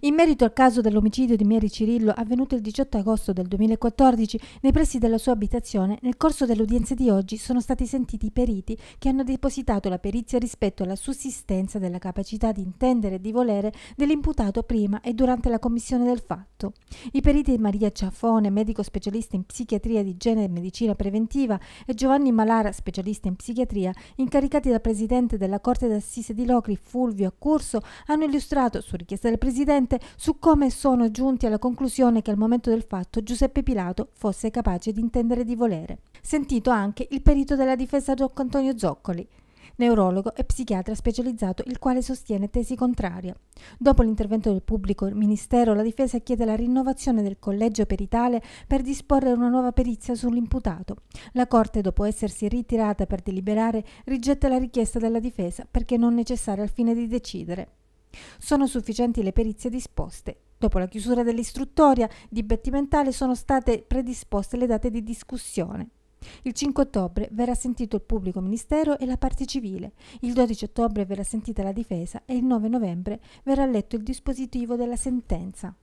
In merito al caso dell'omicidio di Mary Cirillo avvenuto il 18 agosto del 2014 nei pressi della sua abitazione, nel corso dell'udienza di oggi sono stati sentiti i periti che hanno depositato la perizia rispetto alla sussistenza della capacità di intendere e di volere dell'imputato prima e durante la commissione del fatto. I periti Maria Ciafone, medico specialista in psichiatria di genere e medicina preventiva, e Giovanni Malara, specialista in psichiatria, incaricati dal presidente della Corte d'Assise di Locri Fulvio Accurso, hanno illustrato, su richiesta del presidente, divertente su come sono giunti alla conclusione che al momento del fatto Giuseppe Pilato fosse capace di intendere di volere. Sentito anche il perito della difesa Giocco Antonio Zoccoli neurologo e psichiatra specializzato, il quale sostiene tesi contraria. Dopo l'intervento del pubblico ministero, la difesa chiede la rinnovazione del collegio peritale per disporre una nuova perizia sull'imputato. La Corte, dopo essersi ritirata per deliberare, rigetta la richiesta della difesa perché non necessaria al fine di decidere. Sono sufficienti le perizie disposte. Dopo la chiusura dell'istruttoria dibattimentale sono state predisposte le date di discussione. Il 5 ottobre verrà sentito il pubblico ministero e la parte civile, il 12 ottobre verrà sentita la difesa e il 9 novembre verrà letto il dispositivo della sentenza.